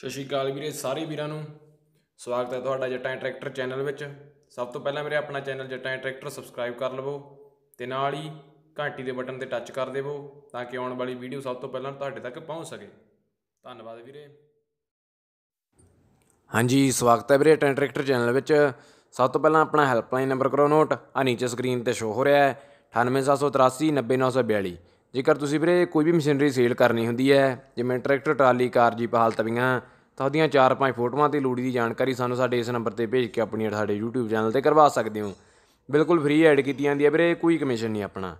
ਸਤਿ ਸ਼੍ਰੀ ਅਕਾਲ ਵੀਰੇ ਸਾਰੇ ਵੀਰਾਂ ਨੂੰ ਸਵਾਗਤ ਹੈ ਤੁਹਾਡਾ ਜੱਟਾਂ ਟਰੈਕਟਰ ਚੈਨਲ ਵਿੱਚ ਸਭ ਤੋਂ ਪਹਿਲਾਂ ਮੇਰੇ ਆਪਣਾ ਚੈਨਲ ਜੱਟਾਂ ਟਰੈਕਟਰ ਸਬਸਕ੍ਰਾਈਬ ਕਰ ਲਵੋ ਤੇ ਨਾਲ ਹੀ ਘੰਟੀ ਦੇ ਬਟਨ ਤੇ ਟੱਚ ਕਰ ਦੇਵੋ ਤਾਂ ਕਿ ਆਉਣ ਵਾਲੀ ਵੀਡੀਓ ਸਭ ਤੋਂ ਪਹਿਲਾਂ ਤੁਹਾਡੇ ਤੱਕ ਪਹੁੰਚ ਸਕੇ ਧੰਨਵਾਦ ਵੀਰੇ ਹਾਂਜੀ ਸਵਾਗਤ ਹੈ ਵੀਰੇ ਜੱਟਾਂ ਟਰੈਕਟਰ ਚੈਨਲ ਵਿੱਚ ਸਭ ਤੋਂ ਪਹਿਲਾਂ ਆਪਣਾ ਹੈਲਪਲਾਈਨ ਨੰਬਰ ਕਰੋ ਨੋਟ ਆ ਨੀਚੇ ਸਕਰੀਨ ਤੇ ਸ਼ੋ ਹੋ ਰਿਹਾ ਹੈ 98783890942 ਜੇਕਰ ਤੁਸੀਂ ਵੀਰੇ ਕੋਈ ਵੀ ਮਸ਼ੀਨਰੀ ਸੇਲ ਕਰਨੀ ਹੁੰਦੀ ਹੈ ਜਿਵੇਂ ਟਰੈਕਟਰ ਟਰਾਲੀ ਕਾਰ ਜੀਪ ਪਹਾਲ ਤਵੀਆਂ ਤਾਂ ਉਹਦੀਆਂ 4-5 ਫੋਟੋਆਂ ਤੇ ਲੋੜੀ ਦੀ ਜਾਣਕਾਰੀ ਸਾਨੂੰ ਸਾਡੇ ਇਸ ਨੰਬਰ ਤੇ ਭੇਜ ਕੇ ਆਪਣੀ ਸਾਡੇ YouTube ਚੈਨਲ ਤੇ ਕਰਵਾ ਸਕਦੇ ਹੋ ਬਿਲਕੁਲ ਫ੍ਰੀ ਐਡ ਕੀਤੀ ਜਾਂਦੀ ਹੈ ਵੀਰੇ ਕੋਈ ਕਮਿਸ਼ਨ ਨਹੀਂ ਆਪਣਾ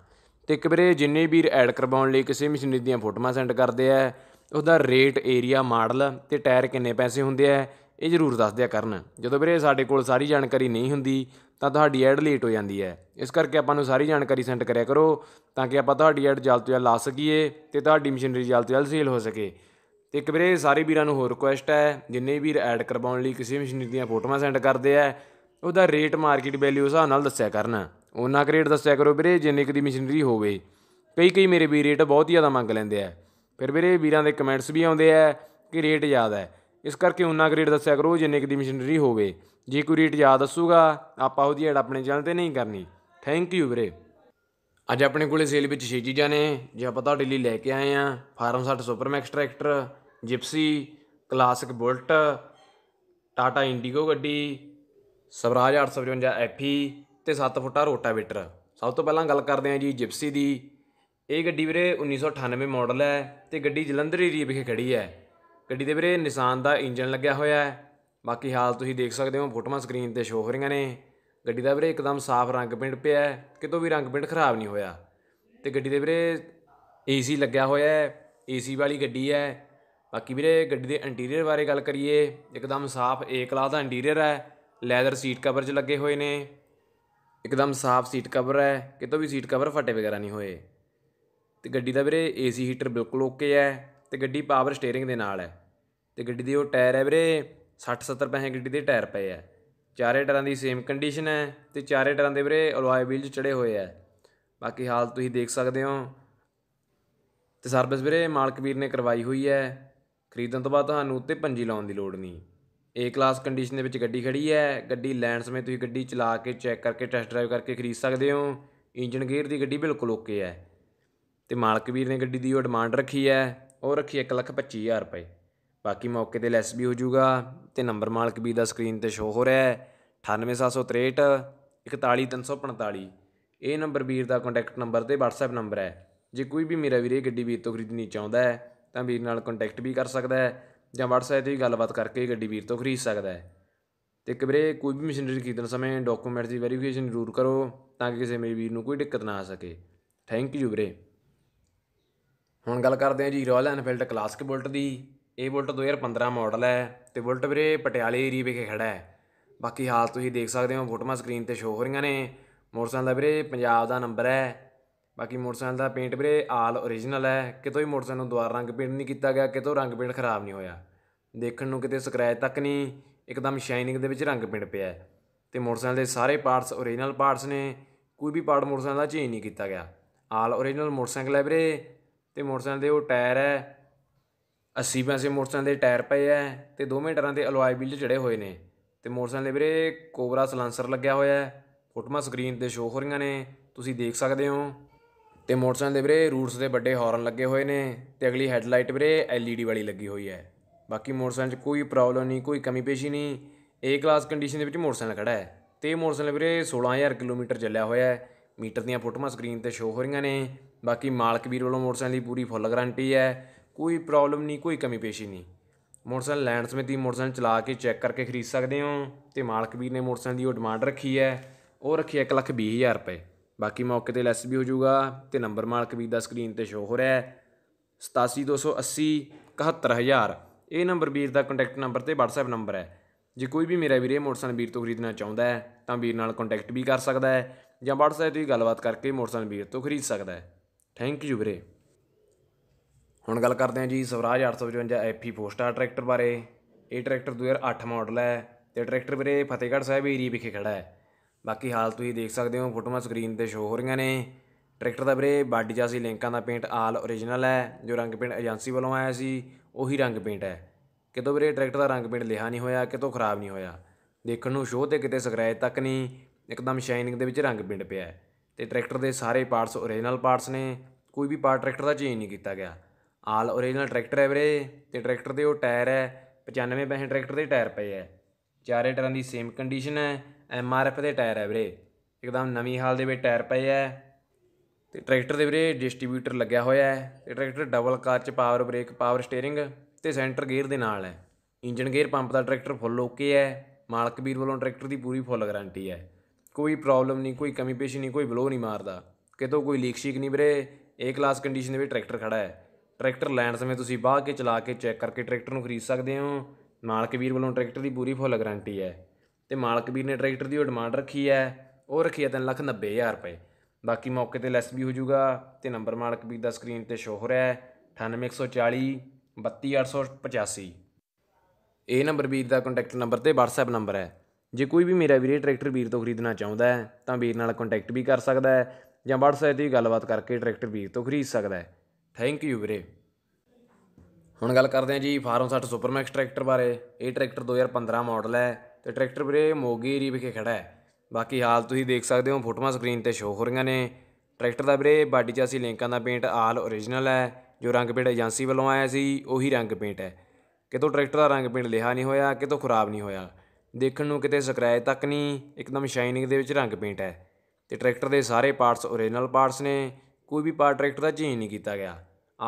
ਤੇ ਇੱਕ ਵੀਰੇ ਜਿੰਨੇ ਵੀ ਐਡ ਕਰਵਾਉਣ ਲਈ ਕਿਸੇ ਮਸ਼ੀਨਰੀ ਦੀਆਂ ਫੋਟੋਆਂ ਸੈਂਡ ਕਰਦੇ ਆ ਉਹਦਾ ਰੇਟ ਏਰੀਆ ਮਾਡਲ ਤੇ ਟਾਇਰ ਕਿੰਨੇ ਪੈਸੇ ਹੁੰਦੇ ਆ ਇਹ ਜ਼ਰੂਰ ਦੱਸ ਦਿਆ ਕਰਨ ਜਦੋਂ ਵੀਰੇ ਸਾਡੇ ਕੋਲ ਸਾਰੀ ਜਾਣਕਾਰੀ ਨਹੀਂ ਹੁੰਦੀ ਤਾਂ ਤੁਹਾਡੀ ਐਡ ਲੇਟ ਹੋ ਜਾਂਦੀ ਹੈ ਇਸ ਕਰਕੇ ਆਪਾਂ ਨੂੰ ਸਾਰੀ ਜਾਣਕਾਰੀ ਸੈਂਡ ਕਰਿਆ ਕਰੋ ਤਾਂ ਕਿ ਆਪਾਂ ਤੁਹਾਡੀ ਐਡ ਜਲਦ ਤੋਂ ਜਲਦ ਲਾ ਸਕੀਏ ਤੇ ਤੁਹਾਡੀ ਮਸ਼ੀਨਰੀ ਜਲਦ ਤੋਂ ਜਲਦ ਸੇਲ ਹੋ ਸਕੇ ਤੇ ਇੱਕ ਵੀਰੇ ਸਾਰੇ ਵੀਰਾਂ ਨੂੰ ਹੋਰ ਰਿਕੁਐਸਟ ਹੈ ਜਿੰਨੇ ਵੀਰ ਐਡ ਕਰਵਾਉਣ ਲਈ ਕਿਸੇ ਮਸ਼ੀਨਰੀ ਦੀਆਂ ਫੋਟੋਆਂ ਸੈਂਡ ਕਰਦੇ ਆ ਉਹਦਾ ਰੇਟ ਮਾਰਕੀਟ ਵੈਲਿਊ ਹਿਸਾਬ ਨਾਲ ਦੱਸਿਆ ਕਰਨਾ ਉਹਨਾਂ ਕਰੇਟ ਰੇਟ ਦੱਸਿਆ ਕਰੋ ਵੀਰੇ ਜਿੰਨੇ ਕੁ ਦੀ ਮਸ਼ੀਨਰੀ ਹੋਵੇ ਕਈ ਕਈ ਮੇਰੇ ਵੀ ਰੇਟ ਬਹੁਤ ਜ਼ਿਆਦਾ ਮੰਗ ਲੈਂਦੇ ਆ ਫਿਰ ਵੀਰੇ ਵੀਰਾਂ ਦੇ ਕਮੈਂਟਸ ਵੀ ਆਉਂਦੇ ਆ ਕਿ ਰੇਟ ਜ਼ਿਆਦਾ ਹੈ ਇਸ ਕਰਕੇ ਉਹਨਾਂ ਗ੍ਰੇਡ ਦੱਸਿਆ ਕਰੋ ਜਿੰਨੇ ਕਿ ਦੀ ਮਸ਼ੀਨਰੀ ਹੋਵੇ ਜੇ ਕੋਈ ਰੇਟ ਯਾਦ ਦੱਸੂਗਾ ਆਪਾਂ ਉਹਦੀ ਐਡ ਆਪਣੇ ਚੈਨਲ ਤੇ ਨਹੀਂ ਕਰਨੀ ਥੈਂਕ ਯੂ ਵੀਰੇ ਅੱਜ ਆਪਣੇ ਕੋਲੇ ਸੇਲ ਵਿੱਚ ਛੇ ਚੀਜ਼ਾਂ ਨੇ ਜੇ ਆਪਾਂ ਤੁਹਾਡੇ ਲਈ ਲੈ ਕੇ ਆਏ ਆ farm 60 super max tractor Gypsy classic Bullet Tata Indigo ਗੱਡੀ ਸਵਰਾਜ 855 ਐਫੀ ਤੇ 7 ਫੁੱਟਾ ਰੋਟਾਵੇਟਰ ਸਭ ਤੋਂ ਪਹਿਲਾਂ ਗੱਲ ਕਰਦੇ ਆ ਜੀ ਜਿਪਸੀ ਦੀ ਇਹ ਗੱਡੀ ਵੀਰੇ 1998 ਮਾਡਲ ਹੈ ਤੇ ਗੱਡੀ ਜਲੰਧਰ ਏਰੀਆ ਵਿਖੇ ਖੜੀ ਹੈ ਗੱਡੀ ਦੇ ਵੀਰੇ ਨਿਸਾਨ ਦਾ ਇੰਜਨ ਲੱਗਿਆ ਹੋਇਆ ਹੈ ਬਾਕੀ ਹਾਲ ਤੁਸੀਂ ਦੇਖ ਸਕਦੇ ਹੋ ਫੋਟੋਆਂ ਸਕਰੀਨ ਤੇ ਸ਼ੋ ਹੋ ਰਹੀਆਂ ਨੇ ਗੱਡੀ ਦਾ ਵੀਰੇ ਇੱਕਦਮ ਸਾਫ਼ ਰੰਗ ਪੇਂਟ ਪਿਆ ਹੈ ਕਿਤੋਂ ਵੀ ਰੰਗ ਪੇਂਟ ਖਰਾਬ ਨਹੀਂ ਹੋਇਆ ਤੇ ਗੱਡੀ ਦੇ ਵੀਰੇ ਏਸੀ ਲੱਗਿਆ ਹੋਇਆ ਹੈ ਏਸੀ ਵਾਲੀ ਗੱਡੀ ਹੈ ਬਾਕੀ ਵੀਰੇ ਗੱਡੀ ਦੇ ਇੰਟੀਰੀਅਰ ਬਾਰੇ ਗੱਲ ਕਰੀਏ ਇੱਕਦਮ ਸਾਫ਼ ਏ ਕਲਾਸ ਦਾ ਇੰਟੀਰੀਅਰ ਹੈ ਲੈਦਰ ਸੀਟ ਕਵਰ 'ਚ ਲੱਗੇ ਹੋਏ ਨੇ ਇੱਕਦਮ ਸਾਫ਼ ਸੀਟ ਕਵਰ ਹੈ ਕਿਤੋਂ ਵੀ ਸੀਟ ਕਵਰ ਫਟੇ ਵਗੈਰਾ ਨਹੀਂ ਹੋਏ ਤੇ ਗੱਡੀ ਦਾ ਵੀਰੇ ਏਸੀ ਹੀਟਰ ਬਿਲਕੁਲ ਓਕੇ ਹੈ ਤੇ ਗੱਡੀ ਪਾਵਰ ਸਟੀering ਦੇ ਨਾਲ ਹੈ ਤੇ ਗੱਡੀ ਦੇ ਉਹ ਟਾਇਰ ਹੈ ਵੀਰੇ 60 70 ਪੈਸੇ ਗੱਡੀ ਦੇ ਟਾਇਰ ਪਏ ਆ ਚਾਰੇ ਟਾਇਰਾਂ ਦੀ ਸੇਮ ਕੰਡੀਸ਼ਨ ਹੈ ਤੇ ਚਾਰੇ ਟਾਇਰਾਂ ਦੇ ਵੀਰੇ ਅਲੋਏ ਵੀਲ ਚੜੇ ਹੋਏ ਆ ਬਾਕੀ ਹਾਲ ਤੁਸੀਂ ਦੇਖ ਸਕਦੇ ਹੋ ਤੇ ਸਰਵਿਸ ਵੀਰੇ ਮਾਲਕ ਵੀਰ ਨੇ ਕਰਵਾਈ ਹੋਈ ਹੈ ਖਰੀਦਣ ਤੋਂ ਬਾਅਦ ਤੁਹਾਨੂੰ ਉੱਤੇ ਪੰਜੀ ਲਾਉਣ ਦੀ ਲੋੜ ਨਹੀਂ ਏ ਕਲਾਸ ਕੰਡੀਸ਼ਨ ਦੇ ਵਿੱਚ ਗੱਡੀ ਖੜੀ ਹੈ ਗੱਡੀ ਲੈਣ ਸਮੇਂ ਤੁਸੀਂ ਗੱਡੀ ਚਲਾ ਕੇ ਚੈੱਕ ਕਰਕੇ ਟੈਸਟ ਡਰਾਈਵ ਕਰਕੇ ਖਰੀਦ ਸਕਦੇ ਹੋ ਇੰਜਨ ਗੇਅਰ ਦੀ ਗੱਡੀ ਬਿਲਕੁਲ ਓਕੇ ਹੈ ਤੇ ਮਾਲਕ ਵੀਰ ਨੇ ਗੱਡੀ ਦੀ ਉਹ ਡਿਮਾਂਡ ਰੱਖੀ ਹੈ ਉਹ ਰੱਖੀ 1 ਲੱਖ ਰੁਪਏ ਬਾਕੀ ਮੌਕੇ ਤੇ ਲੈਸ ਵੀ ਹੋ ਜਾਊਗਾ ਤੇ ਨੰਬਰ ਮਾਲਕ ਵੀ ਦਾ ਸਕਰੀਨ ਤੇ ਸ਼ੋ ਹੋ ਰਿਹਾ ਹੈ 98763 41345 ਇਹ ਨੰਬਰ ਵੀਰ ਦਾ ਕੰਟੈਕਟ ਨੰਬਰ ਤੇ WhatsApp ਨੰਬਰ ਹੈ ਜੇ ਕੋਈ ਵੀ ਮੇਰਾ ਵੀਰੇ ਗੱਡੀ ਵੀਰ ਤੋਂ ਖਰੀਦਣੀ ਚਾਹੁੰਦਾ ਹੈ ਤਾਂ ਵੀਰ ਨਾਲ ਕੰਟੈਕਟ ਵੀ ਕਰ ਸਕਦਾ ਹੈ ਜਾਂ WhatsApp ਤੇ ਵੀ ਗੱਲਬਾਤ ਕਰਕੇ ਗੱਡੀ ਵੀਰ ਤੋਂ ਖਰੀਦ ਸਕਦਾ ਹੈ ਤੇ ਇੱਕ ਵੀਰੇ ਕੋਈ ਵੀ ਮਸ਼ੀਨਰੀ ਖਰੀਦਣ ਸਮੇਂ ਡਾਕੂਮੈਂਟਸ ਦੀ ਵੈਰੀਫਿਕੇਸ਼ਨ ਜ਼ਰੂਰ ਕਰੋ ਤਾਂ ਕਿ ਕਿਸੇ ਮੇਰੇ ਵੀਰ ਨੂੰ ਕੋਈ ਦਿੱਕਤ ਨਾ ਆ ਸਕੇ ਥੈਂਕ ਯੂ ਵੀਰੇ ਹੁਣ ਗੱਲ ਕਰਦੇ ਹਾਂ ਜੀ ਰਾਇਲ ਐਨਫੀਲਡ ਕਲਾਸਿਕ ਬੁਲਟ ਦੀ ਇਹ ਬੁਲਟ 2015 ਮਾਡਲ ਹੈ ਤੇ ਬੁਲਟ ਵੀਰੇ ਪਟਿਆਲੇ ਏਰੀਆ ਵਿਖੇ ਖੜਾ ਹੈ ਬਾਕੀ ਹਾਲ ਤੁਸੀਂ ਦੇਖ ਸਕਦੇ ਹੋ ਫੋਟੋਆਂ ਸਕਰੀਨ ਤੇ ਸ਼ੋ ਹੋ ਰਹੀਆਂ ਨੇ ਮੋਟਰਸਾਈਕਲ ਦਾ ਵੀਰੇ ਪੰਜਾਬ ਦਾ ਨੰਬਰ ਹੈ ਬਾਕੀ ਮੋਟਰਸਾਈਕਲ ਦਾ ਪੇਂਟ ਵੀਰੇ ਆਲ origignal ਹੈ ਕਿਤੋਂ ਹੀ ਮੋਟਰਸਾਈਕਲ ਨੂੰ ਦੁਬਾਰਾ ਰੰਗ ਪੇਂਟ ਨਹੀਂ ਕੀਤਾ ਗਿਆ ਕਿਤੋਂ ਰੰਗ ਪੇਂਟ ਖਰਾਬ ਨਹੀਂ ਹੋਇਆ ਦੇਖਣ ਨੂੰ ਕਿਤੇ ਸਕ੍ਰੈਚ ਤੱਕ ਨਹੀਂ ਇੱਕਦਮ ਸ਼ਾਈਨਿੰਗ ਦੇ ਵਿੱਚ ਰੰਗ ਪੇਂਟ ਪਿਆ ਹੈ ਤੇ ਮੋਟਰਸਾਈਕਲ ਦੇ ਸਾਰੇ ਪਾਰਟਸ origignal ਪਾਰਟਸ ਨੇ ਕੋਈ ਵੀ ਪਾਰਟ ਮੋਟਰਸਾਈਕਲ ਦਾ ਚੇਂਜ ਨਹੀਂ ਕੀਤਾ ਗਿਆ ਆਲ origignal ਮੋਟਰਸਾਈਕਲ ਹੈ ਵੀਰੇ ਤੇ ਮੋਟਰਸਾਈਕਲ ਦੇ ਉਹ ਟਾਇਰ ਹੈ 80 ਪੈਸੇ ਮੋਟਰਸਾਈਕਲ ਦੇ ਟਾਇਰ ਪਏ ਐ ਤੇ ਦੋਵੇਂ ਮੀਟਰਾਂ ਦੇ ਅਲੋਏ ਵੀਲ ਜੜੇ ਹੋਏ ਨੇ ਤੇ ਮੋਟਰਸਾਈਕਲ ਦੇ ਵੀਰੇ ਕੋਬਰਾ ਸਲੈਂਸਰ ਲੱਗਿਆ ਹੋਇਆ ਹੈ ਫੋਟੋਆਂ ਸਕਰੀਨ ਤੇ ਸ਼ੋ ਹੋ ਰਹੀਆਂ ਨੇ ਤੁਸੀਂ ਦੇਖ ਸਕਦੇ ਹੋ ਤੇ ਮੋਟਰਸਾਈਕਲ ਦੇ ਵੀਰੇ ਰੂਟਸ ਦੇ ਵੱਡੇ ਹਾਰਨ ਲੱਗੇ ਹੋਏ ਨੇ ਤੇ ਅਗਲੀ ਹੈਡਲਾਈਟ ਵੀਰੇ ਐਲਈਡੀ ਵਾਲੀ ਲੱਗੀ ਹੋਈ ਹੈ ਬਾਕੀ ਮੋਟਰਸਾਈਕਲ 'ਚ ਕੋਈ ਪ੍ਰੋਬਲਮ ਨਹੀਂ ਕੋਈ ਕਮੀ ਪੇਸ਼ੀ ਨਹੀਂ ਏ ਕਲਾਸ ਕੰਡੀਸ਼ਨ ਦੇ ਵਿੱਚ ਮੋਟਰਸਾਈਕਲ ਖੜਾ ਹੈ ਤੇ ਮੋਟਰਸਾਈਕਲ ਵੀਰੇ 16000 ਕਿਲੋਮੀਟਰ ਚੱਲਿਆ ਹੋਇਆ ਹੈ ਮੀਟਰ ਦੀਆਂ ਫੋਟੋਆਂ ਸਕਰੀਨ ਤੇ ਸ਼ੋ ਹੋ ਰਹੀਆਂ ਨੇ ਬਾਕੀ ਮਾਲਕ ਵੀਰ ਵੱਲੋਂ ਮੋਟਰਸਾਈਕਲ ਦੀ ਪੂਰੀ ਫੁੱਲ ਗਾਰੰਟੀ ਹੈ ਕੋਈ ਪ੍ਰੋਬਲਮ ਨਹੀਂ ਕੋਈ ਕਮੀ ਪੇਸ਼ੀ ਨਹੀਂ ਮੋਟਰਸਾਈਕਲ ਲੈਣ ਸਮੇਂ ਤੁਸੀਂ ਮੋਟਰਸਾਈਕਲ ਚਲਾ ਕੇ ਚੈੱਕ ਕਰਕੇ ਖਰੀਦ ਸਕਦੇ ਹੋ ਤੇ ਮਾਲਕ ਵੀਰ ਨੇ ਮੋਟਰਸਾਈਕਲ ਦੀ ਉਹ ਡਿਮਾਂਡ ਰੱਖੀ ਹੈ ਉਹ ਰੱਖੀ ਹੈ 1 ਲੱਖ 20 ਹਜ਼ਾਰ ਰੁਪਏ ਬਾਕੀ ਮੌਕੇ ਤੇ ਲੈਸ ਵੀ ਹੋ ਜਾਊਗਾ ਤੇ ਨੰਬਰ ਮਾਲਕ ਵੀਰ ਦਾ ਸਕਰੀਨ ਤੇ ਸ਼ੋ ਹੋ ਰਿਹਾ ਹੈ 87280 71000 ਇਹ ਨੰਬਰ ਵੀਰ ਦਾ ਕੰਟੈਕਟ ਨੰਬਰ ਤੇ WhatsApp ਨੰਬਰ ਹੈ ਜੇ ਕੋਈ ਵੀ ਮੇਰਾ ਵੀਰੇ ਮੋਟਰਸਾਈਕਲ ਵੀਰ ਤੋਂ ਖਰੀਦਣਾ ਚਾਹੁੰਦਾ ਹੈ ਤਾਂ ਵੀਰ ਨਾਲ ਕੰਟੈਕਟ ਵੀ ਕਰ ਸਕਦਾ ਹੈ ਜਾਂ WhatsApp ਤੇ ਗੱਲਬਾਤ ਕਰਕੇ ਮੋਟਰਸਾਈਕਲ ਵੀਰ ਤੋਂ ਖਰੀਦ ਸਕਦਾ ਹੈ ਥੈਂਕ ਯੂ ਵੀਰੇ ਹੁਣ ਗੱਲ ਕਰਦੇ ਹਾਂ ਜੀ ਸਵਰਾਜ 855 ਐਫੀ 4 ਸਟਾਰ ਟਰੈਕਟਰ ਬਾਰੇ ਇਹ ਟਰੈਕਟਰ 2008 ਮਾਡਲ ਹੈ ਤੇ ਟਰੈਕਟਰ ਵੀਰੇ ਫਤਿਹਗੜ੍ਹ ਸਾਹਿਬ ਏਰੀਆ ਵਿਖੇ ਖੜਾ ਹੈ ਬਾਕੀ ਹਾਲ ਤੁਸੀਂ ਦੇਖ ਸਕਦੇ ਹੋ ਫੋਟੋਆਂ ਸਕਰੀਨ ਤੇ ਸ਼ੋ ਹੋ ਰਹੀਆਂ ਨੇ ਟਰੈਕਟਰ ਦਾ ਵੀਰੇ ਬਾਡੀ ਜਾਂ ਸੀ ਲਿੰਕਾਂ ਦਾ ਪੇਂਟ ਆਲ origignal ਹੈ ਜੋ ਰੰਗ ਪੇਂਟ ਏਜੰਸੀ ਵੱਲੋਂ ਆਇਆ ਸੀ ਉਹੀ ਰੰਗ ਪੇਂਟ ਹੈ ਕਿਤੋਂ ਵੀਰੇ ਟਰੈਕਟਰ ਦਾ ਰੰਗ ਪੇਂਟ ਲਿਹਾ ਨਹੀਂ ਹੋਇਆ ਕਿਤੋਂ ਖਰਾਬ ਨਹੀਂ ਹੋਇਆ ਦੇਖਣ ਨੂੰ ਸ਼ੋਅ ਤੇ ਕਿਤੇ ਸਕਰੈਚ ਤੱਕ ਨਹੀਂ ਇੱਕਦਮ ਸ਼ਾਈਨਿੰਗ ਦੇ ਵਿੱਚ ਰੰਗ ਪੇਂਟ ਪਿਆ ਹੈ ਤੇ ਟਰੈਕਟਰ ਦੇ ਸਾਰੇ ਪਾਰਟਸ origignal ਪਾਰਟਸ ਨੇ ਕੋਈ ਵੀ ਪਾਰਟ ਟਰੈਕਟਰ ਦਾ ਚੇਂਜ ਨਹੀਂ ਕੀਤਾ ਗਿਆ ਆਲ ਓਰੀਜਨਲ ਟਰੈਕਟਰ ਹੈ ਵੀਰੇ ਤੇ ਟਰੈਕਟਰ ਦੇ ਉਹ ਟਾਇਰ ਹੈ 95 ਪੈਸੇ ਟਰੈਕਟਰ ਦੇ ਟਾਇਰ ਪਏ ਹੈ ਚਾਰੇ ਟਾਇਰਾਂ ਦੀ ਸੇਮ ਕੰਡੀਸ਼ਨ ਹੈ ਐਮ ਆਰ ਐਫ ਦੇ ਟਾਇਰ ਹੈ ਵੀਰੇ ਇੱਕਦਮ ਨਵੀਂ ਹਾਲ ਦੇ ਵਿੱਚ ਟਾਇਰ ਪਏ ਹੈ ਤੇ ਟਰੈਕਟਰ ਦੇ ਵੀਰੇ ਡਿਸਟ੍ਰੀਬਿਊਟਰ ਲੱਗਿਆ ਹੋਇਆ ਹੈ ਤੇ tractor double clutch power brake power steering ਤੇ ਸੈਂਟਰ ਗੇਅਰ ਦੇ ਨਾਲ ਹੈ ਇੰਜਨ ਗੇਅਰ ਪੰਪ ਦਾ ਟਰੈਕਟਰ ਫੁੱਲ ਓਕੇ ਹੈ ਮਾਲਕ ਵੀਰ ਵੱਲੋਂ ਟਰੈਕਟਰ ਦੀ ਪੂਰੀ ਫੁੱਲ ਗਾਰੰਟੀ ਹੈ ਕੋਈ ਪ੍ਰੋਬਲਮ ਨਹੀਂ ਕੋਈ ਕਮੀ ਪੇਸ਼ੀ ਨਹੀਂ ਕੋਈ ਬਲੋ ਨਹੀਂ ਮਾਰਦਾ ਕਿਤੋਂ ਕੋਈ ਲੀਕ ਸ਼ੀਕ ਨਹੀਂ ਵੀਰੇ ਏ ਕਲਾਸ ਕੰਡੀਸ਼ਨ ਦੇ ਵਿੱਚ ਟਰੈਕਟਰ ਖੜਾ ਹੈ ਟਰੈਕਟਰ ਲੈਣ ਸਮੇਂ ਤੁਸੀਂ ਬਾਹ ਕੇ ਚਲਾ ਕੇ ਚੈੱਕ ਕਰਕੇ ਟਰੈਕਟਰ ਨੂੰ ਖਰੀਦ ਸਕਦੇ ਹੋ ਮਾਲਕ ਵੀਰ ਵੱਲੋਂ ਟਰੈਕਟਰ ਦੀ ਪੂਰੀ ਫੁੱਲ ਗਾਰੰਟੀ ਹੈ ਤੇ ਮਾਲਕ ਵੀਰ ਨੇ ਟਰੈਕਟਰ ਦੀ ਉਹ ਡਿਮਾਂਡ ਰੱਖੀ ਹੈ ਉਹ ਰੱਖੀ ਹੈ 390000 ਰੁਪਏ ਬਾਕੀ ਮੌਕੇ ਤੇ ਲੈਸ ਵੀ ਹੋ ਜਾਊਗਾ ਤੇ ਨੰਬਰ ਮਾਲਕ ਵੀਰ ਦਾ ਸਕਰੀਨ ਤੇ ਸ਼ੋ ਹੋ ਰਿਹਾ ਹੈ 98140 32885 ਇਹ ਨੰਬਰ ਵੀਰ ਦਾ ਕੰਟੈਕਟ ਨੰਬਰ ਤੇ WhatsApp ਨੰਬਰ ਹੈ ਜੇ ਕੋਈ ਵੀ ਮੇਰਾ ਵੀਰੇ ਟਰੈਕਟਰ ਵੀਰ ਤੋਂ ਖਰੀਦਣਾ ਚਾਹੁੰਦਾ ਹੈ ਤਾਂ ਵੀਰ ਨਾਲ ਕੰਟੈਕਟ ਵੀ ਕਰ ਸਕਦਾ ਹੈ ਜਾਂ WhatsApp ਤੇ ਵੀ ਗੱਲਬਾਤ ਕਰਕੇ ਟਰੈਕਟਰ ਵੀਰ ਤੋਂ ਖਰੀਦ ਸਕਦਾ ਹੈ ਥੈਂਕ ਯੂ ਵੀਰੇ ਹੁਣ ਗੱਲ ਕਰਦੇ ਆ ਜੀ ਫਾਰਮ 60 ਸੁਪਰਮੈਕਸ ਟਰੈਕਟਰ ਬਾਰੇ ਇਹ ਟਰੈਕਟਰ 2015 ਮਾਡਲ ਹੈ ਤੇ ਟਰੈਕਟਰ ਵੀਰੇ ਮੋਗੀ ਰੀ ਵਿਖੇ ਖੜਾ ਹੈ ਬਾਕੀ ਹਾਲ ਤੁਸੀਂ ਦੇਖ ਸਕਦੇ ਹੋ ਫੋਟੋਆਂ ਸਕਰੀਨ ਤੇ ਸ਼ੋ ਹੋ ਰਹੀਆਂ ਨੇ ਟਰੈਕਟਰ ਦਾ ਵੀਰੇ ਬਾਡੀ 'ਚ ਅਸੀਂ ਲਿੰਕਾਂ ਦਾ ਪੇਂਟ ਆਲ origignal ਹੈ ਜੋ ਰੰਗ ਪੇਂਟ ਏਜੰਸੀ ਵੱਲੋਂ ਆਇਆ ਸੀ ਉਹੀ ਰੰਗ ਪੇਂਟ ਹੈ ਕਿਤੋਂ ਟਰੈਕਟਰ ਦਾ ਰੰਗ ਪੇਂਟ ਲਿਹਾ ਨਹੀਂ ਹੋਇਆ ਕਿਤੋਂ ਖਰਾਬ ਨਹੀਂ ਹੋਇਆ ਦੇਖਣ ਨੂੰ ਕਿਤੇ ਸਕ੍ਰੈਚ ਤੱਕ ਨਹੀਂ ਇੱਕਦਮ ਸ਼ਾਈਨਿੰਗ ਦੇ ਵਿੱਚ ਰੰਗ ਪੇਂਟ ਹੈ ਤੇ ਟਰੈਕਟਰ ਦੇ ਸਾਰੇ ਪਾਰਟਸ origignal ਪਾਰਟਸ ਨੇ ਕੋਈ ਵੀ ਪਾਰਟ ਟਰੈਕਟਰ ਦਾ ਚੇਂਜ ਨਹੀਂ ਕੀਤਾ ਗਿਆ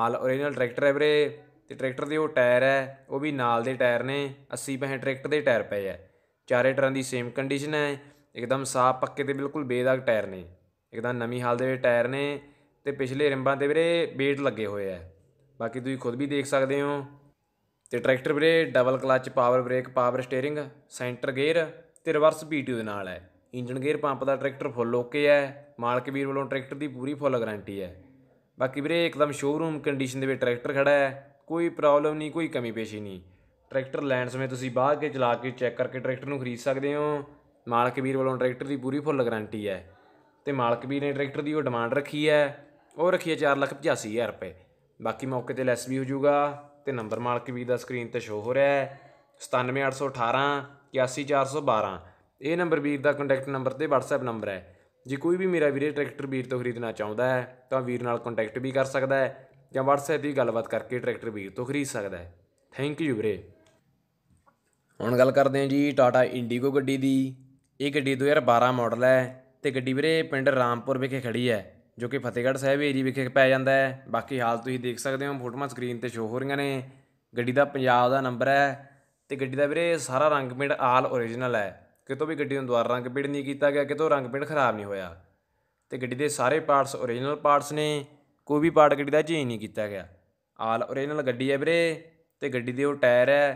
ਆਲ ਓਰੀਜਨਲ ਟਰੈਕਟਰ ਹੈ ਵੀਰੇ ਤੇ ਟਰੈਕਟਰ ਦੇ ਉਹ ਟਾਇਰ ਹੈ ਉਹ ਵੀ ਨਾਲ ਦੇ ਟਾਇਰ ਨੇ 80 ਟਰੈਕਟਰ ਦੇ ਟਾਇਰ ਪਏ ਆ ਚਾਰੇ ਟਰਾਂ ਦੀ ਸੇਮ ਕੰਡੀਸ਼ਨ ਹੈ ਇੱਕਦਮ ਸਾਫ ਪੱਕੇ ਤੇ ਬਿਲਕੁਲ ਬੇਦਾਗ ਟਾਇਰ ਨੇ ਇੱਕਦਮ ਨਵੀਂ ਹਾਲ ਦੇ ਟਾਇਰ ਨੇ ਤੇ ਪਿਛਲੇ ਰਿੰਬਾਂ ਤੇ ਵੀਰੇ ਬੇਟ ਲੱਗੇ ਹੋਏ ਆ ਬਾਕੀ ਤੁਸੀਂ ਖੁਦ ਵੀ ਦੇਖ ਸਕਦੇ ਹੋ ਤੇ ਟਰੈਕਟਰ ਵੀਰੇ double clutch power brake power steering centre gear ਤੇ ਰਿਵਰਸ ਪੀਟੀਓ ਦੇ ਨਾਲ ਹੈ ਇੰਜਨ ਗੇਅਰ ਪੰਪ ਦਾ ਟਰੈਕਟਰ ਫੁੱਲ ਓਕੇ ਹੈ ਮਾਲਕ ਵੀਰ ਵੱਲੋਂ ਟਰੈਕਟਰ ਦੀ ਪੂਰੀ ਫੁੱਲ ਗਾਰੰਟੀ ਹੈ ਬਾਕੀ ਵੀਰੇ ਇੱਕਦਮ ਸ਼ੋਰੂਮ ਕੰਡੀਸ਼ਨ ਦੇ ਵਿੱਚ ਟਰੈਕਟਰ ਖੜਾ ਹੈ ਕੋਈ ਪ੍ਰੋਬਲਮ ਨਹੀਂ ਕੋਈ ਕਮੀ ਪੇਸ਼ੀ ਨਹੀਂ ਟਰੈਕਟਰ ਲੈਣ ਸਮੇਂ ਤੁਸੀਂ ਬਾਹਰ ਕੇ ਚਲਾ ਕੇ ਚੈੱਕ ਕਰਕੇ ਟਰੈਕਟਰ ਨੂੰ ਖਰੀਦ ਸਕਦੇ ਹੋ ਮਾਲਕ ਵੀਰ ਵੱਲੋਂ ਟਰੈਕਟਰ ਦੀ ਪੂਰੀ ਫੁੱਲ ਗਾਰੰਟੀ ਹੈ ਤੇ ਮਾਲਕ ਵੀਰ ਨੇ ਟਰੈਕਟਰ ਦੀ ਉਹ ਡਿਮਾਂਡ ਰੱਖੀ ਹੈ ਉਹ ਰੱਖੀ ਹੈ 485000 ਰੁਪਏ ਬਾਕੀ ਮੌਕੇ ਤੇ ਲੈਸ ਵੀ ਹੋ ਜਾਊਗਾ ਤੇ ਨੰਬਰ ਮਾਲਕ ਵੀਰ ਦਾ ਸਕਰੀਨ ਤੇ ਸ਼ੋ ਹੋ ਰਿਹਾ ਹੈ 97818 81412 ਇਹ ਨੰਬਰ ਵੀਰ ਦਾ ਕੰਟੈਕਟ ਨੰਬਰ ਤੇ WhatsApp ਨੰਬਰ ਹੈ ਜੇ ਕੋਈ ਵੀ ਮੇਰਾ ਵੀਰੇ ਟਰੈਕਟਰ ਵੀਰ ਤੋਂ ਖਰੀਦਣਾ ਚਾਹੁੰਦਾ ਹੈ ਤਾਂ ਵੀਰ ਨਾਲ ਕੰਟੈਕਟ ਵੀ ਕਰ ਸਕਦਾ ਹੈ ਜਾਂ WhatsApp ਦੀ ਗੱਲਬਾਤ ਕਰਕੇ ਟਰੈਕਟਰ ਵੀਰ ਤੋਂ ਖਰੀਦ ਸਕਦਾ ਹੈ ਥੈਂਕ ਯੂ ਵੀਰੇ ਹੁਣ ਗੱਲ ਕਰਦੇ ਹਾਂ ਜੀ ਟਾਟਾ ਇੰਡੀਗੋ ਗੱਡੀ ਦੀ ਇਹ ਗੱਡੀ 2012 ਮਾਡਲ ਹੈ ਤੇ ਗੱਡੀ ਵੀਰੇ ਪਿੰਡ ਰਾਮਪੁਰ ਵਿਖੇ ਖੜੀ ਹੈ ਜੋ ਕਿ ਫਤਿਹਗੜ੍ਹ ਸਾਹਿਬ ਏਰੀਆ ਵਿਖੇ ਪੈ ਜਾਂਦਾ ਹੈ ਬਾਕੀ ਹਾਲ ਤੁਸੀਂ ਦੇਖ ਸਕਦੇ ਹੋ ਫੋਟੋਆਂ ਸਕਰੀਨ ਤੇ ਸ਼ੋ ਹੋ ਰਹੀਆਂ ਨੇ ਗੱਡੀ ਦਾ ਪੰਜਾਬ ਦਾ ਨੰਬਰ ਹੈ ਤੇ ਗੱਡੀ ਦਾ ਵੀਰੇ ਸਾਰਾ ਰੰਗ ਪਿੰਡ ਆਲ ਓਰੀਜਨਲ ਹੈ ਕਿਤੋਂ ਵੀ ਗੱਡੀ ਨੂੰ ਦੁਬਾਰਾ ਰੰਗ ਪੇਂਟ ਨਹੀਂ ਕੀਤਾ ਗਿਆ ਕਿਤੋਂ ਰੰਗ ਪੇਂਟ ਖਰਾਬ ਨਹੀਂ ਹੋਇਆ ਤੇ ਗੱਡੀ ਦੇ ਸਾਰੇ ਪਾਰਟਸ origignal ਪਾਰਟਸ ਨੇ ਕੋਈ ਵੀ ਪਾਰਟ ਗੱਡੀ ਦਾ ਚੇਂਜ ਨਹੀਂ ਕੀਤਾ ਗਿਆ ਆਲ origignal ਗੱਡੀ ਹੈ ਵੀਰੇ ਤੇ ਗੱਡੀ ਦੇ ਉਹ ਟਾਇਰ ਹੈ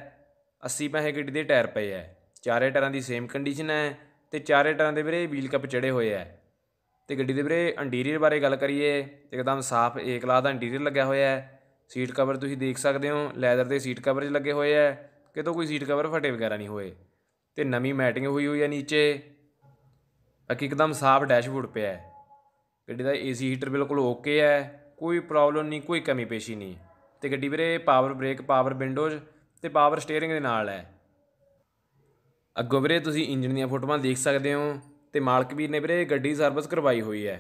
80 ਪੈਸੇ ਗੱਡੀ ਦੇ ਟਾਇਰ ਪਏ ਹੈ ਚਾਰੇ ਟਾਇਰਾਂ ਦੀ ਸੇਮ ਕੰਡੀਸ਼ਨ ਹੈ ਤੇ ਚਾਰੇ ਟਾਇਰਾਂ ਦੇ ਵੀਰੇ ਵੀਲ ਕੱਪ ਚੜੇ ਹੋਏ ਹੈ ਤੇ ਗੱਡੀ ਦੇ ਵੀਰੇ ਇੰਟੀਰੀਅਰ ਬਾਰੇ ਗੱਲ ਕਰੀਏ ਇੱਕਦਮ ਸਾਫ਼ ਏ ਕਲਾਸ ਦਾ ਇੰਟੀਰੀਅਰ ਲੱਗਿਆ ਹੋਇਆ ਹੈ ਸੀਟ ਕਵਰ ਤੁਸੀਂ ਦੇਖ ਸਕਦੇ ਹੋ ਲੈਦਰ ਦੇ ਸੀਟ ਕਵਰ ਲੱਗੇ ਹੋਏ ਹੈ ਕਿਤੋਂ ਕੋਈ ਸੀਟ ਕਵਰ ਫਟੇ ਵਗੈਰਾ ਨਹੀਂ ਹੋਏ ਤੇ ਨਵੀਂ ਮੈਟਿੰਗ ਹੋਈ ਹੋਈ ਹੈ है नीचे ਇੱਕਦਮ ਸਾਫ ਡੈਸ਼ਬੋਰਡ ਪਿਆ ਹੈ ਗੱਡੀ ਦਾ ਏਸੀ ਹੀਟਰ ਬਿਲਕੁਲ ਓਕੇ ਹੈ ਕੋਈ ਪ੍ਰੋਬਲਮ ਨਹੀਂ ਕੋਈ ਕਮੀ ਪੇਸ਼ੀ ਨਹੀਂ ਤੇ ਗੱਡੀ ਵੀਰੇ ਪਾਵਰ ਬ੍ਰੇਕ ਪਾਵਰ ਵਿੰਡੋਜ਼ ਤੇ ਪਾਵਰ ਸਟੀਅਰਿੰਗ ਦੇ ਨਾਲ ਹੈ ਅੱਗੋਂ ਵੀਰੇ ਤੁਸੀਂ ਇੰਜਨ ਦੀਆਂ ਫੋਟੋਆਂ ਦੇਖ ਸਕਦੇ ਹੋ ਤੇ ਮਾਲਕ ਵੀਰ ਨੇ ਵੀਰੇ ਗੱਡੀ ਸਰਵਿਸ ਕਰਵਾਈ ਹੋਈ ਹੈ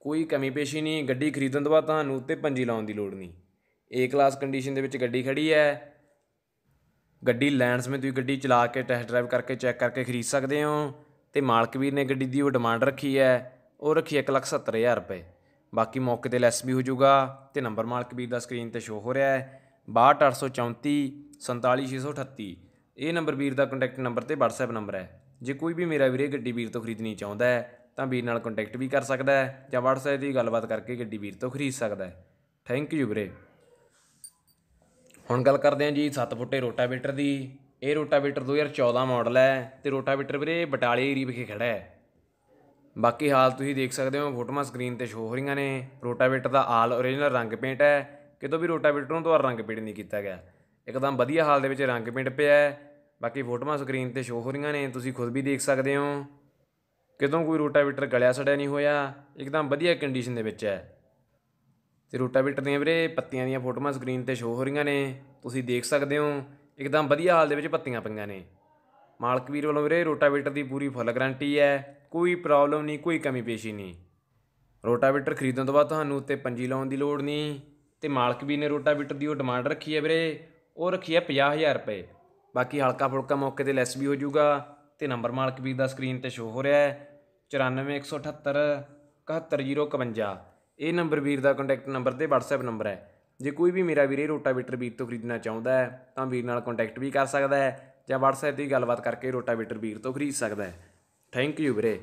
ਕੋਈ ਕਮੀ ਪੇਸ਼ੀ ਨਹੀਂ ਗੱਡੀ ਖਰੀਦਣ ਤੋਂ ਬਾਅਦ ਤੁਹਾਨੂੰ ਉੱਤੇ ਪੰਜੀ ਲਾਉਣ ਦੀ ਲੋੜ ਨਹੀਂ ਏ ਕਲਾਸ ਕੰਡੀਸ਼ਨ ਦੇ ਵਿੱਚ ਗੱਡੀ ਖੜੀ ਹੈ ਗੱਡੀ ਲੈਣ ਸਮੇਂ ਤੁਸੀਂ ਗੱਡੀ ਚਲਾ ਕੇ ਟੈਸਟ ਡਰਾਈਵ ਕਰਕੇ ਚੈੱਕ ਕਰਕੇ ਖਰੀਦ ਸਕਦੇ ਹੋ ਤੇ ਮਾਲਕ ਵੀਰ ਨੇ ਗੱਡੀ ਦੀ ਉਹ ਡਿਮਾਂਡ ਰੱਖੀ ਹੈ ਉਹ ਰੱਖੀ 170000 ਰੁਪਏ ਬਾਕੀ ਮੌਕੇ ਤੇ ਲੈਸ ਵੀ ਹੋ ਜਾਊਗਾ ਤੇ ਨੰਬਰ ਮਾਲਕ ਵੀਰ ਦਾ ਸਕਰੀਨ ਤੇ ਸ਼ੋ ਹੋ ਰਿਹਾ ਹੈ 62834 47638 ਇਹ ਨੰਬਰ ਵੀਰ ਦਾ ਕੰਟੈਕਟ ਨੰਬਰ ਤੇ WhatsApp ਨੰਬਰ ਹੈ ਜੇ ਕੋਈ ਵੀ ਮੇਰਾ ਵੀਰੇ ਗੱਡੀ ਵੀਰ ਤੋਂ ਖਰੀਦਣੀ ਚਾਹੁੰਦਾ ਹੈ ਤਾਂ ਵੀਰ ਨਾਲ ਕੰਟੈਕਟ ਵੀ ਕਰ ਸਕਦਾ ਹੈ ਜਾਂ WhatsApp ਦੀ ਗੱਲਬਾਤ ਕਰਕੇ ਗੱਡੀ ਵੀਰ ਤੋਂ ਖਰੀਦ ਸਕਦਾ ਹੈ ਥੈਂਕ ਯੂ ਵੀਰੇ ਹੁਣ ਗੱਲ ਕਰਦੇ ਹਾਂ ਜੀ 7 ਫੁੱਟੇ ਰੋਟਾਵੇਟਰ ਦੀ ਇਹ ਰੋਟਾਵੇਟਰ 2014 ਮਾਡਲ ਹੈ ਤੇ ਰੋਟਾਵੇਟਰ ਵੀਰੇ ਬਟਾਲੇ ਏਰੀਆ ਵਿਖੇ ਖੜਾ ਹੈ ਬਾਕੀ ਹਾਲ ਤੁਸੀਂ ਦੇਖ ਸਕਦੇ ਹੋ ਫੋਟੋਆਂ ਸਕਰੀਨ ਤੇ ਸ਼ੋ ਹੋ ਰਹੀਆਂ ਨੇ ਰੋਟਾਵੇਟਰ ਦਾ ਆਲ オリジナル ਰੰਗ ਪੇਂਟ ਹੈ ਕਿਤੋਂ ਵੀ ਰੋਟਾਵੇਟਰ ਨੂੰ ਦੁਬਾਰਾ ਰੰਗ ਪੇਂਟ ਨਹੀਂ ਕੀਤਾ ਗਿਆ ਇੱਕਦਮ ਵਧੀਆ ਹਾਲ ਦੇ ਵਿੱਚ ਰੰਗ ਪੇਂਟ ਪਿਆ ਹੈ ਬਾਕੀ ਫੋਟੋਆਂ ਸਕਰੀਨ ਤੇ ਸ਼ੋ ਹੋ ਰਹੀਆਂ ਨੇ ਤੁਸੀਂ ਖੁਦ ਵੀ ਦੇਖ ਸਕਦੇ ਹੋ ਕਿਤੋਂ ਕੋਈ ਰੋਟਾਵੇਟਰ ਗਲਿਆ ਸੜਿਆ ਨਹੀਂ ਹੋਇਆ ਇੱਕਦਮ ਵਧੀਆ ਕੰਡੀਸ਼ਨ ਦੇ ਵਿੱਚ ਹੈ ਤੇ ਰੋਟਾਵੇਟਰ ਦੀਆਂ ਵੀਰੇ ਪੱਤੀਆਂ ਦੀਆਂ ਫੋਟੋਆਂ ਸਕਰੀਨ ਤੇ ਸ਼ੋ ਹੋ ਰਹੀਆਂ ਨੇ ਤੁਸੀਂ ਦੇਖ ਸਕਦੇ ਹੋ ਇੱਕਦਮ ਵਧੀਆ ਹਾਲ ਦੇ ਵਿੱਚ ਪੱਤੀਆਂ ਪਈਆਂ ਨੇ ਮਾਲਕ ਵੀਰ ਵੱਲੋਂ ਵੀਰੇ ਰੋਟਾਵੇਟਰ ਦੀ ਪੂਰੀ ਫੁੱਲ ਗਾਰੰਟੀ ਹੈ ਕੋਈ ਪ੍ਰੋਬਲਮ ਨਹੀਂ ਕੋਈ ਕਮੀ ਪੇਸ਼ੀ ਨਹੀਂ ਰੋਟਾਵੇਟਰ ਖਰੀਦਣ ਤੋਂ ਬਾਅਦ ਤੁਹਾਨੂੰ ਉੱਤੇ ਪੰਜੀ ਲਾਉਣ ਦੀ ਲੋੜ ਨਹੀਂ ਤੇ ਮਾਲਕ ਵੀਰ ਨੇ ਰੋਟਾਵੇਟਰ ਦੀ ਉਹ ਡਿਮਾਂਡ ਰੱਖੀ ਹੈ ਵੀਰੇ ਉਹ ਰੱਖੀ ਹੈ 50000 ਰੁਪਏ ਬਾਕੀ ਹਲਕਾ ਫੁਲਕਾ ਮੌਕੇ ਤੇ ਲੈਸ ਵੀ ਹੋ ਜਾਊਗਾ ਤੇ ਨੰਬਰ ਮਾਲਕ ਵੀਰ ਦਾ ਸਕਰੀਨ ਤੇ ਸ਼ੋ ਹੋ ਰਿਹਾ ਹੈ 71051 ਇਹ ਨੰਬਰ ਵੀਰ ਦਾ ਕੰਟੈਕਟ ਨੰਬਰ ਤੇ WhatsApp ਨੰਬਰ ਹੈ ਜੇ ਕੋਈ ਵੀ ਮੇਰਾ ਵੀਰੇ ਰੋਟਾਵੇਟਰ ਵੀਰ ਤੋਂ ਖਰੀਦਣਾ ਚਾਹੁੰਦਾ ਹੈ ਤਾਂ ਵੀਰ ਨਾਲ ਕੰਟੈਕਟ ਵੀ ਕਰ ਸਕਦਾ ਹੈ ਜਾਂ WhatsApp ਤੇ ਗੱਲਬਾਤ ਕਰਕੇ ਰੋਟਾਵੇਟਰ ਵੀਰ ਤੋਂ ਖਰੀਦ ਸਕਦਾ ਹੈ ਥੈਂਕ ਯੂ ਵੀਰੇ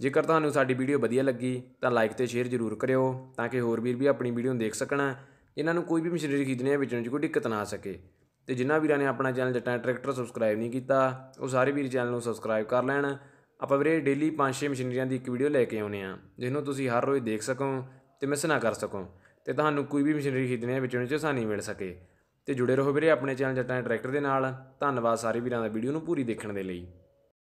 ਜੇਕਰ ਤੁਹਾਨੂੰ ਸਾਡੀ ਵੀਡੀਓ ਵਧੀਆ ਲੱਗੀ ਤਾਂ ਲਾਈਕ ਤੇ ਸ਼ੇਅਰ ਜ਼ਰੂਰ ਕਰਿਓ ਤਾਂ ਕਿ ਹੋਰ ਵੀਰ ਵੀ ਆਪਣੀ ਵੀਡੀਓ ਦੇਖ ਸਕਣ ਇਹਨਾਂ ਨੂੰ ਕੋਈ ਵੀ ਮਸ਼ੀਨਰੀ ਖਰੀਦਣੇ ਹੈ ਵੇਚਣ 'ਚ ਕੋਈ ਦਿੱਕਤ ਨਾ ਆ ਸਕੇ ਤੇ ਜਿਨ੍ਹਾਂ ਵੀਰਾਂ ਨੇ ਆਪਣਾ ਚੈਨਲ ਜੱਟਾਂ ਟਰੈਕਟਰ ਸਬਸਕ੍ਰਾਈਬ ਨਹੀਂ ਕੀਤਾ ਉਹ ਸਾਰੇ ਵੀਰ ਚੈਨਲ ਨੂੰ ਸਬਸਕ੍ਰਾਈਬ ਕਰ ਲੈਣ ਆਪਾਂ ਵੀਰੇ ਡੇਲੀ 5-6 ਮਸ਼ੀਨਰੀਆਂ ਦੀ ਇੱਕ ਵੀਡੀਓ ਲੈ ਕੇ ਆਉਨੇ ਆ ਨੂੰ ਤੁਸੀਂ ਹਰ ਰੋਜ਼ ਦੇਖ ਸਕੋ ਤੇ ਮਿਸ ਨਾ ਕਰ ਸਕੋ ਤੇ ਤੁਹਾਨੂੰ ਕੋਈ ਵੀ ਮਸ਼ੀਨਰੀ ਖਰੀਦਣੀ ਹੈ ਵੇਚਣ 'ਚ ਆਸਾਨੀ ਮਿਲ ਸਕੇ ਤੇ ਜੁੜੇ ਰਹੋ ਵੀਰੇ ਆਪਣੇ ਚੈਨਲ ਜੱਟਾਂ ਦੇ ਟਰੈਕਟਰ ਦੇ ਨਾਲ ਧੰਨਵਾਦ ਸਾਰੇ ਵੀਰਾਂ ਦਾ ਵੀਡੀਓ ਨੂੰ ਪੂਰੀ ਦੇਖਣ ਦੇ ਲਈ